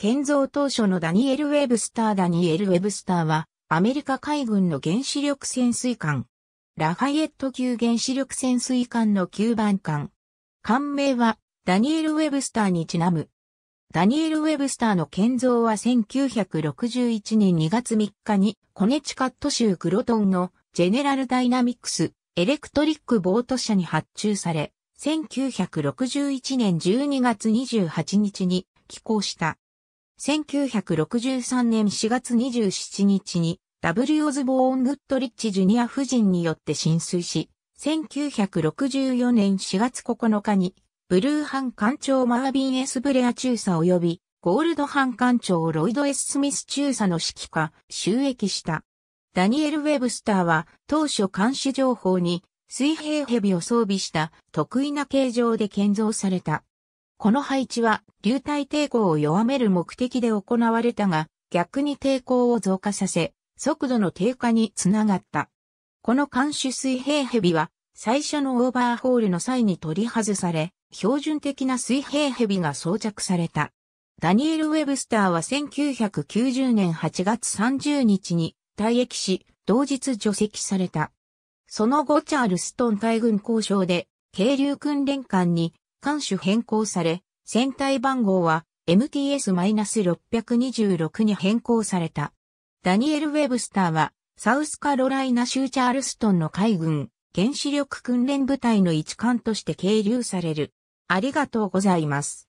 建造当初のダニエル・ウェブスター・ダニエル・ウェブスターは、アメリカ海軍の原子力潜水艦。ラファイエット級原子力潜水艦の9番艦。艦名は、ダニエル・ウェブスターにちなむ。ダニエル・ウェブスターの建造は1961年2月3日に、コネチカット州クロトンのジェネラル・ダイナミックス、エレクトリック・ボート社に発注され、1961年12月28日に寄港した。1963年4月27日に W オズボーン・グッドリッチ・ジュニア夫人によって浸水し、1964年4月9日にブルーハン艦長マービン・エスブレア中佐及びゴールドハン艦長ロイド・エス・スミス中佐の指揮下、収益した。ダニエル・ウェブスターは当初監視情報に水平蛇を装備した得意な形状で建造されたこの配置は流体抵抗を弱める目的で行われたが、逆に抵抗を増加させ、速度の低下につながった。この監視水平蛇は、最初のオーバーホールの際に取り外され、標準的な水平蛇が装着された。ダニエル・ウェブスターは1990年8月30日に退役し、同日除籍された。その後チャールストン大軍交渉で、渓流訓練艦に艦種変更され、船体番号は MTS-626 に変更された。ダニエル・ウェブスターは、サウスカロライナ州チャールストンの海軍、原子力訓練部隊の一艦として係留される。ありがとうございます。